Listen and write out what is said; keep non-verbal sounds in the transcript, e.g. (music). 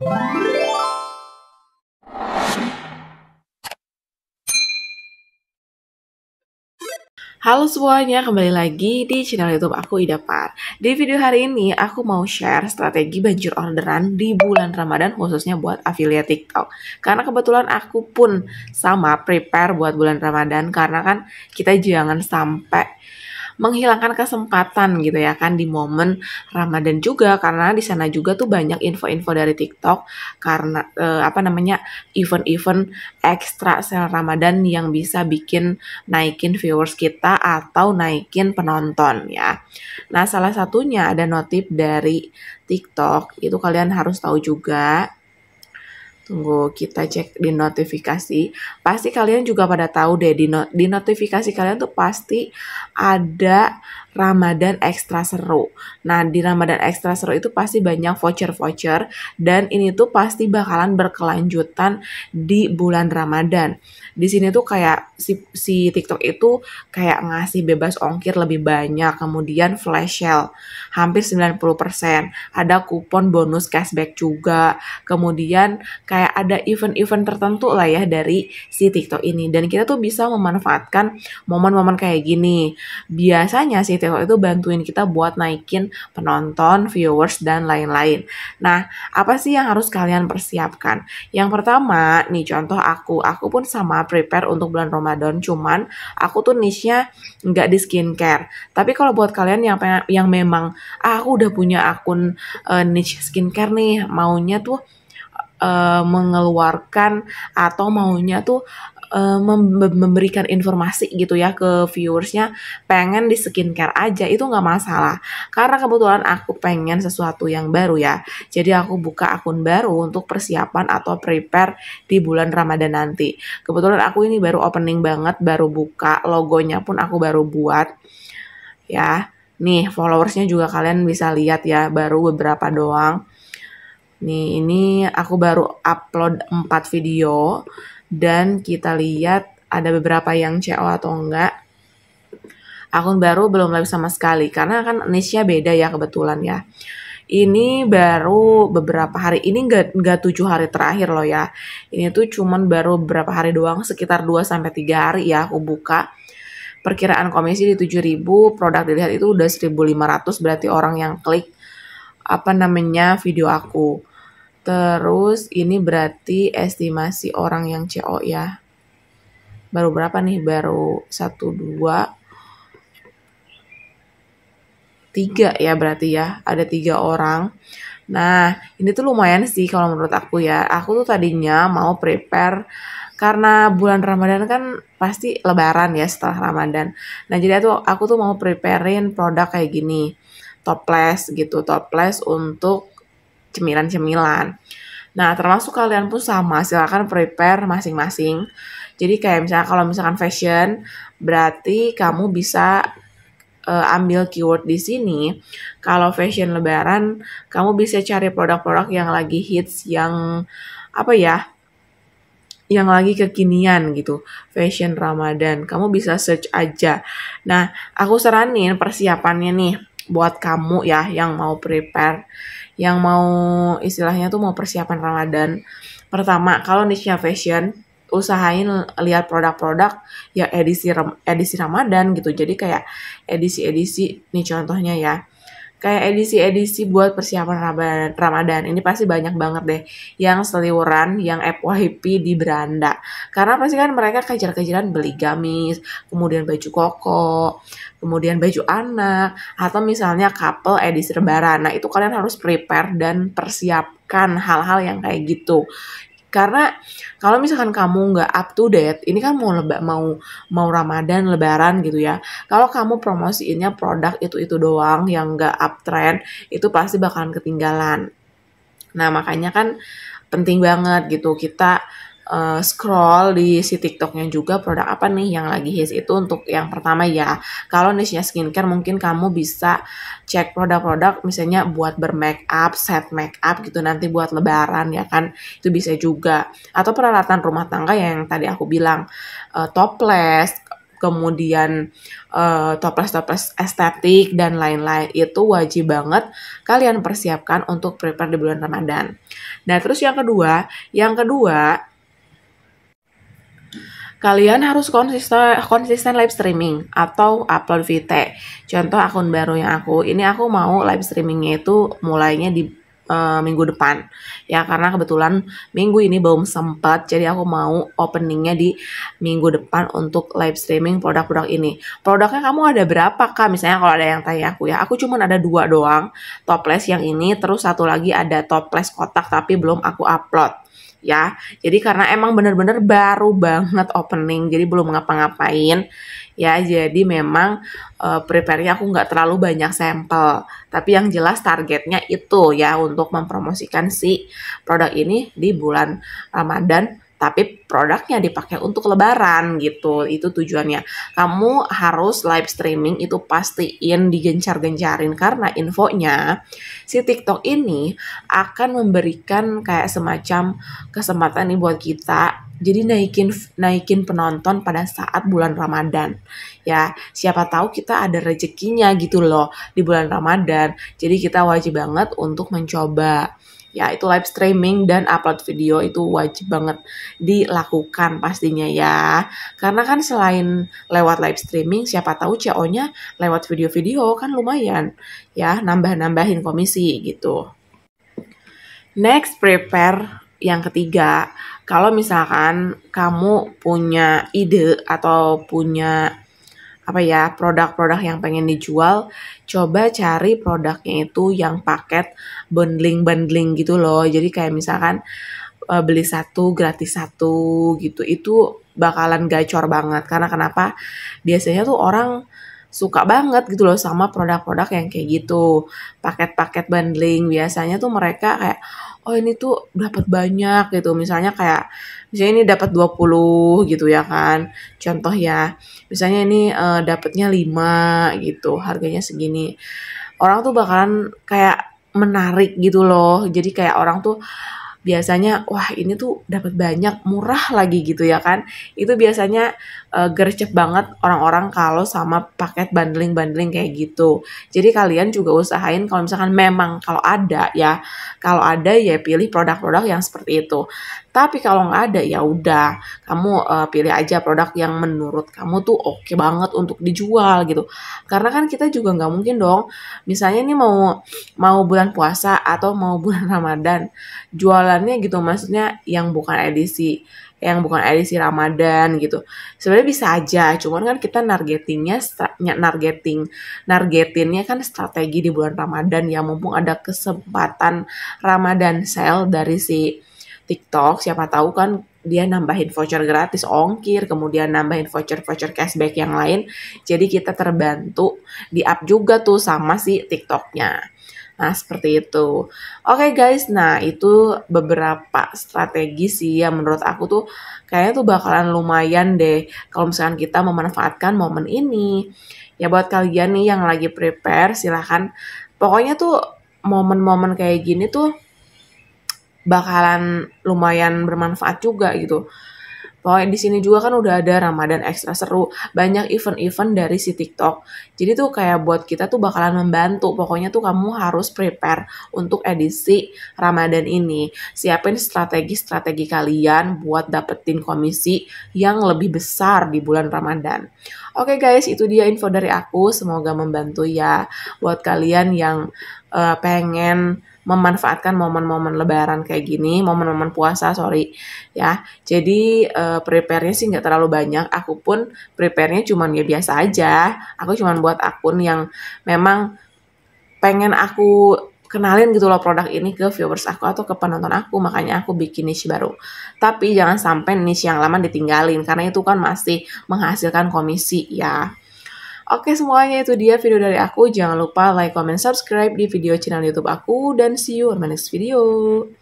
Halo semuanya, kembali lagi di channel YouTube aku Ida Par. Di video hari ini aku mau share strategi banjir orderan di bulan Ramadan khususnya buat affiliate TikTok. Karena kebetulan aku pun sama prepare buat bulan Ramadan karena kan kita jangan sampai menghilangkan kesempatan gitu ya kan di momen Ramadan juga karena di sana juga tuh banyak info-info dari TikTok karena eh, apa namanya event-event ekstra sel Ramadan yang bisa bikin naikin viewers kita atau naikin penonton ya. Nah, salah satunya ada notif dari TikTok itu kalian harus tahu juga Tunggu kita cek di notifikasi. Pasti kalian juga pada tahu deh di, no, di notifikasi kalian tuh pasti ada Ramadan ekstra seru. Nah, di Ramadan ekstra seru itu pasti banyak voucher-voucher dan ini tuh pasti bakalan berkelanjutan di bulan Ramadan di sini tuh kayak si, si TikTok itu kayak ngasih bebas ongkir lebih banyak, kemudian flash sale hampir 90%, ada kupon bonus cashback juga, kemudian kayak ada event-event tertentu lah ya dari si TikTok ini. Dan kita tuh bisa memanfaatkan momen-momen kayak gini. Biasanya si TikTok itu bantuin kita buat naikin penonton, viewers, dan lain-lain. Nah, apa sih yang harus kalian persiapkan? Yang pertama, nih contoh aku, aku pun sama prepare untuk bulan Ramadan. Cuman aku tuh niche-nya nggak di skincare. Tapi kalau buat kalian yang pengen, yang memang ah, aku udah punya akun uh, niche skincare nih, maunya tuh uh, mengeluarkan atau maunya tuh uh, memberikan informasi gitu ya ke viewersnya pengen di skincare aja itu nggak masalah karena kebetulan aku pengen sesuatu yang baru ya jadi aku buka akun baru untuk persiapan atau prepare di bulan Ramadan nanti kebetulan aku ini baru opening banget baru buka logonya pun aku baru buat ya nih followersnya juga kalian bisa lihat ya baru beberapa doang nih ini aku baru upload 4 video dan kita lihat ada beberapa yang CO atau enggak. Akun baru belum live sama sekali karena kan niche-nya beda ya kebetulan ya. Ini baru beberapa hari, ini nggak tujuh hari terakhir loh ya. Ini tuh cuman baru beberapa hari doang, sekitar 2 sampai tiga hari ya aku buka. Perkiraan komisi di 7.000, produk dilihat itu udah 1.500 berarti orang yang klik apa namanya video aku. Terus ini berarti estimasi orang yang CO ya. Baru berapa nih? Baru 1, 2, 3 ya berarti ya. Ada tiga orang. Nah, ini tuh lumayan sih kalau menurut aku ya. Aku tuh tadinya mau prepare karena bulan Ramadan kan pasti lebaran ya setelah Ramadan. Nah, jadi aku, aku tuh mau preparein produk kayak gini. Toples gitu, toples untuk cemilan-cemilan. Nah, termasuk kalian pun sama, silahkan prepare masing-masing. Jadi kayak misalnya kalau misalkan fashion, berarti kamu bisa uh, ambil keyword di sini. Kalau fashion lebaran, kamu bisa cari produk-produk yang lagi hits, yang apa ya, yang lagi kekinian gitu, fashion Ramadan. Kamu bisa search aja. Nah, aku saranin persiapannya nih buat kamu ya yang mau prepare, yang mau istilahnya tuh mau persiapan Ramadan. Pertama, kalau niche-nya fashion, usahain lihat produk-produk ya edisi edisi Ramadan gitu. Jadi kayak edisi-edisi nih contohnya ya kayak edisi-edisi buat persiapan Ramadan. Ini pasti banyak banget deh yang seliuran, yang FYP di beranda. Karena pasti kan mereka kejar-kejaran beli gamis, kemudian baju koko, kemudian baju anak, atau misalnya couple edisi lebaran. Nah, itu kalian harus prepare dan persiapkan hal-hal yang kayak gitu karena kalau misalkan kamu nggak up to date ini kan mau leba, mau mau ramadan lebaran gitu ya kalau kamu promosiinnya produk itu itu doang yang nggak uptrend itu pasti bakalan ketinggalan nah makanya kan penting banget gitu kita uh, scroll di si TikToknya juga produk apa nih yang lagi hits itu untuk yang pertama ya. Kalau niche-nya skincare mungkin kamu bisa cek produk-produk misalnya buat bermake up, set make up gitu nanti buat lebaran ya kan. Itu bisa juga. Atau peralatan rumah tangga ya yang tadi aku bilang uh, eh, toples, kemudian uh, eh, toples-toples estetik dan lain-lain itu wajib banget kalian persiapkan untuk prepare di bulan Ramadan. Nah, terus yang kedua, yang kedua Kalian harus konsisten, konsisten live streaming atau upload VT. Contoh akun baru yang aku, ini aku mau live streamingnya itu mulainya di uh, minggu depan ya karena kebetulan minggu ini belum sempat jadi aku mau openingnya di minggu depan untuk live streaming produk-produk ini produknya kamu ada berapa kak misalnya kalau ada yang tanya aku ya aku cuma ada dua doang topless yang ini terus satu lagi ada topless kotak tapi belum aku upload ya. Jadi karena emang bener-bener baru banget opening, jadi belum ngapa-ngapain ya. Jadi memang uh, prepare-nya aku nggak terlalu banyak sampel, tapi yang jelas targetnya itu ya untuk mempromosikan si produk ini di bulan Ramadan tapi produknya dipakai untuk lebaran gitu. Itu tujuannya. Kamu harus live streaming itu pastiin digencar-gencarin karena infonya si TikTok ini akan memberikan kayak semacam kesempatan nih buat kita jadi naikin naikin penonton pada saat bulan Ramadan ya siapa tahu kita ada rezekinya gitu loh di bulan Ramadan jadi kita wajib banget untuk mencoba ya itu live streaming dan upload video itu wajib banget dilakukan pastinya ya. Karena kan selain lewat live streaming siapa tahu CO-nya lewat video-video kan lumayan ya nambah-nambahin komisi gitu. Next prepare yang ketiga, kalau misalkan kamu punya ide atau punya apa ya produk-produk yang pengen dijual coba cari produknya itu yang paket bundling-bundling gitu loh jadi kayak misalkan e, beli satu gratis satu gitu itu bakalan gacor banget karena kenapa biasanya tuh orang suka banget gitu loh sama produk-produk yang kayak gitu paket-paket bundling biasanya tuh mereka kayak oh ini tuh dapat banyak gitu. Misalnya kayak misalnya ini dapat 20 gitu ya kan. Contoh ya. Misalnya ini uh, eh, dapatnya 5 gitu, harganya segini. Orang tuh bakalan kayak menarik gitu loh. Jadi kayak orang tuh biasanya wah ini tuh dapat banyak murah lagi gitu ya kan itu biasanya uh, gercep banget orang-orang kalau sama paket bundling bundling kayak gitu jadi kalian juga usahain kalau misalkan memang kalau ada ya kalau ada ya pilih produk-produk yang seperti itu tapi kalau nggak ada ya udah, kamu uh, pilih aja produk yang menurut kamu tuh oke okay banget untuk dijual gitu. Karena kan kita juga nggak mungkin dong, misalnya ini mau mau bulan puasa atau mau bulan (laughs) Ramadan, jualannya gitu maksudnya yang bukan edisi yang bukan edisi Ramadan gitu. Sebenarnya bisa aja, cuman kan kita targetingnya nargeting nargetinnya kan strategi di bulan Ramadan ya mumpung ada kesempatan Ramadan sale dari si TikTok, siapa tahu kan dia nambahin voucher gratis ongkir, kemudian nambahin voucher-voucher cashback yang lain. Jadi kita terbantu di up juga tuh sama si TikToknya. Nah, seperti itu. Oke okay, guys, nah itu beberapa strategi sih yang menurut aku tuh kayaknya tuh bakalan lumayan deh kalau misalkan kita memanfaatkan momen ini. Ya buat kalian nih yang lagi prepare, silahkan. Pokoknya tuh momen-momen kayak gini tuh bakalan lumayan bermanfaat juga gitu. Pokoknya di sini juga kan udah ada Ramadan ekstra seru, banyak event-event dari si TikTok. Jadi tuh kayak buat kita tuh bakalan membantu. Pokoknya tuh kamu harus prepare untuk edisi Ramadan ini. Siapin strategi-strategi kalian buat dapetin komisi yang lebih besar di bulan Ramadan. Oke guys, itu dia info dari aku. Semoga membantu ya buat kalian yang uh, pengen memanfaatkan momen-momen lebaran kayak gini, momen-momen puasa, sorry ya. Jadi uh, prepare-nya sih nggak terlalu banyak. Aku pun prepare-nya cuman ya biasa aja. Aku cuman buat akun yang memang pengen aku kenalin gitu loh produk ini ke viewers aku atau ke penonton aku makanya aku bikin niche baru tapi jangan sampai niche yang lama ditinggalin karena itu kan masih menghasilkan komisi ya Oke semuanya itu dia video dari aku. Jangan lupa like, comment, subscribe di video channel YouTube aku. Dan see you on my next video.